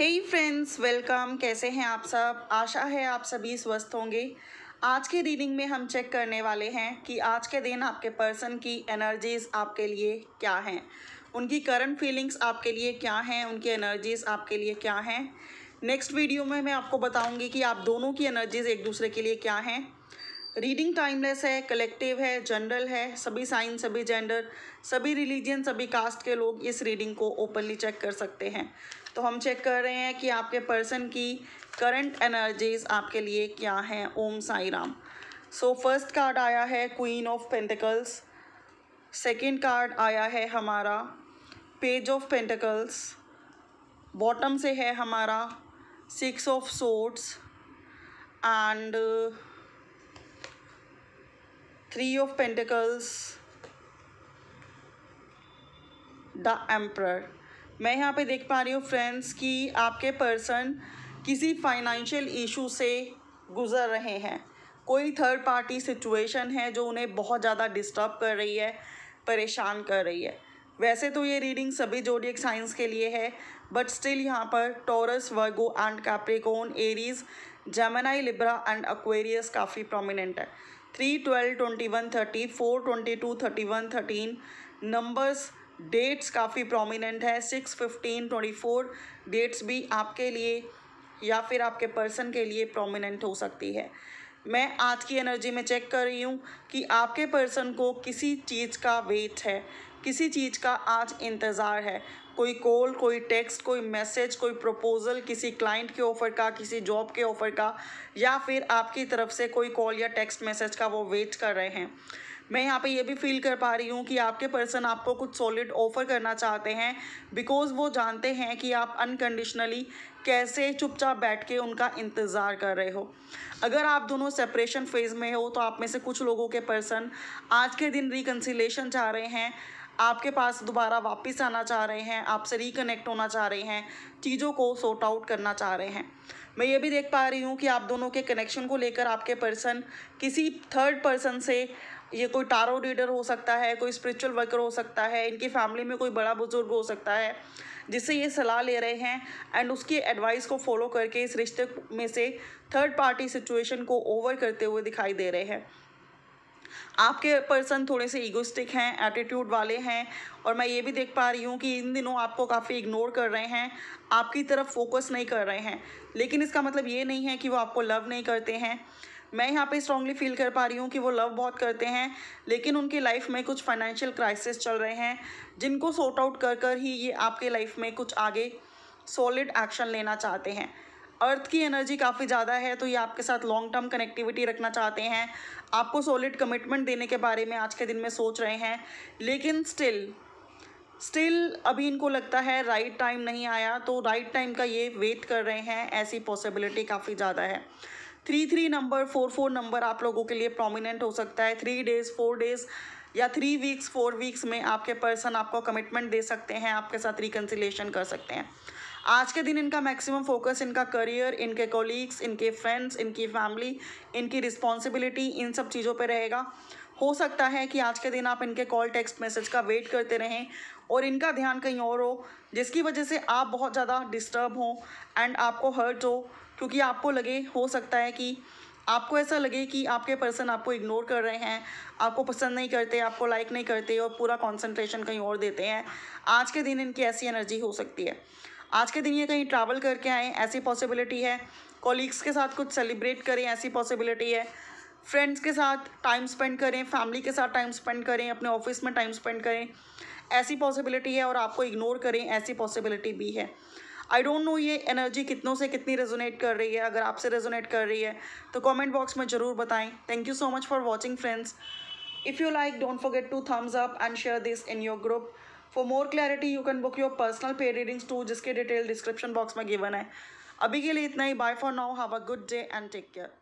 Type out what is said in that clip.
हे friends welcome कैसे हैं आप सब आशा है आप सभी स्वस्थ होंगे आज की रीडिंग में हम चेक करने वाले हैं कि आज के दिन आपके पर्सन की एनर्जीज आपके लिए क्या हैं उनकी करंट फीलिंग्स आपके लिए क्या हैं उनकी एनर्जीज आपके लिए क्या हैं नेक्स्ट वीडियो में मैं आपको बताऊंगी कि आप दोनों की एनर्जीज एक दूसरे के लिए क्या हैं रीडिंग टाइमलेस है कलेक्टिव है जनरल है सभी साइंस सभी जेंडर सभी रिलीजन सभी कास्ट के लोग इस रीडिंग को ओपनली चेक कर सकते हैं तो हम चेक कर रहे हैं कि आपके पर्सन की करंट एनर्जीज आपके लिए क्या हैं Om Sai Ram so first card आया है queen of pentacles second card आया है हमारा पेज ऑफ पेंटिकल्स बॉटम से है हमारा six of swords and three of pentacles the emperor मैं यहाँ पे देख पा रही हूँ फ्रेंड्स कि आपके पर्सन किसी फाइनेंशियल इशू से गुज़र रहे हैं कोई थर्ड पार्टी सिचुएशन है जो उन्हें बहुत ज़्यादा डिस्टर्ब कर रही है परेशान कर रही है वैसे तो ये रीडिंग सभी जोडियक साइंस के लिए है बट स्टिल यहाँ पर Taurus Virgo and Capricorn Aries Gemini Libra and Aquarius काफ़ी प्रोमिनेंट है three twelve twenty one thirty four twenty two thirty one thirteen numbers dates काफ़ी प्रोमिनेंट है six fifteen twenty four dates भी आपके लिए या फिर आपके पर्सन के लिए प्रोमिनेंट हो सकती है मैं आज की एनर्जी में चेक कर रही हूँ कि आपके पर्सन को किसी चीज़ का वेट है किसी चीज़ का आज इंतज़ार है कोई कॉल कोई टेक्स्ट कोई मैसेज कोई प्रपोज़ल किसी क्लाइंट के ऑफ़र का किसी जॉब के ऑफ़र का या फिर आपकी तरफ से कोई कॉल या टेक्स्ट मैसेज का वो वेट कर रहे हैं मैं यहाँ पे ये भी फील कर पा रही हूँ कि आपके पर्सन आपको कुछ सॉलिड ऑफ़र करना चाहते हैं बिकॉज़ वो जानते हैं कि आप अनकंडीशनली कैसे चुपचाप बैठ के उनका इंतज़ार कर रहे हो अगर आप दोनों सेपरेशन फेज़ में हो तो आप में से कुछ लोगों के पर्सन आज के दिन रिकन्सिलेशन चाह रहे हैं आपके पास दोबारा वापस आना चाह रहे हैं आपसे रिकनेक्ट होना चाह रहे हैं चीज़ों को सॉर्ट आउट करना चाह रहे हैं मैं ये भी देख पा रही हूँ कि आप दोनों के कनेक्शन को लेकर आपके पर्सन किसी थर्ड पर्सन से ये कोई टारो रीडर हो सकता है कोई स्पिरिचुअल वर्कर हो सकता है इनकी फैमिली में कोई बड़ा बुजुर्ग हो सकता है जिससे ये सलाह ले रहे हैं एंड उसकी एडवाइस को फॉलो करके इस रिश्ते में से थर्ड पार्टी सिचुएशन को ओवर करते हुए दिखाई दे रहे हैं आपके पर्सन थोड़े से ईगोस्टिक हैं एटीट्यूड वाले हैं और मैं ये भी देख पा रही हूँ कि इन दिनों आपको काफ़ी इग्नोर कर रहे हैं आपकी तरफ फोकस नहीं कर रहे हैं लेकिन इसका मतलब ये नहीं है कि वो आपको लव नहीं करते हैं मैं यहाँ पे स्ट्रांगली फील कर पा रही हूँ कि वो लव बहुत करते हैं लेकिन उनकी लाइफ में कुछ फाइनेंशियल क्राइसिस चल रहे हैं जिनको सॉर्ट आउट कर कर ही ये आपके लाइफ में कुछ आगे सॉलिड एक्शन लेना चाहते हैं अर्थ की एनर्जी काफ़ी ज़्यादा है तो ये आपके साथ लॉन्ग टर्म कनेक्टिविटी रखना चाहते हैं आपको सॉलिड कमिटमेंट देने के बारे में आज के दिन में सोच रहे हैं लेकिन स्टिल स्टिल अभी इनको लगता है राइट right टाइम नहीं आया तो राइट right टाइम का ये वेट कर रहे हैं ऐसी पॉसिबिलिटी काफ़ी ज़्यादा है three three number four four number आप लोगों के लिए प्रोमिनेंट हो सकता है थ्री डेज़ फोर डेज़ या थ्री वीक्स फोर वीक्स में आपके पर्सन आपको कमिटमेंट दे सकते हैं आपके साथ रिकन्सिलेशन कर सकते हैं आज के दिन इनका मैक्सिमम फोकस इनका करियर इनके कोलीग्स इनके फ्रेंड्स इनकी फैमिली इनकी रिस्पॉन्सिबिलिटी इन सब चीज़ों पर रहेगा हो सकता है कि आज के दिन आप इनके कॉल टेक्स्ट मैसेज का वेट करते रहें और इनका ध्यान कहीं और हो जिसकी वजह से आप बहुत ज़्यादा डिस्टर्ब हो एंड आपको हर्ट हो क्योंकि आपको लगे हो सकता है कि आपको ऐसा लगे कि आपके पर्सन आपको इग्नोर कर रहे हैं आपको पसंद नहीं करते आपको लाइक नहीं करते और पूरा कंसंट्रेशन कहीं और देते हैं आज के दिन इनकी ऐसी एनर्जी हो सकती है आज के दिन ये कहीं ट्रैवल करके आएँ ऐसी पॉसिबिलिटी है कॉलीग्स के साथ कुछ सेलिब्रेट करें ऐसी पॉसिबिलिटी है फ्रेंड्स के साथ टाइम स्पेंड करें फैमिली के साथ टाइम स्पेंड करें अपने ऑफिस में टाइम स्पेंड करें ऐसी पॉसिबिलिटी है और आपको इग्नोर करें ऐसी पॉसिबिलिटी भी है आई डोंट नो ये एनर्जी कितनों से कितनी रेजोनेट कर रही है अगर आपसे रेजोनेट कर रही है तो कमेंट बॉक्स में ज़रूर बताएं thank you so much for watching friends if you like don't forget to thumbs up and share this in your group for more clarity you can book your personal paid readings to जिसके detail description box में given है अभी के लिए इतना ही bye for now have a good day and take care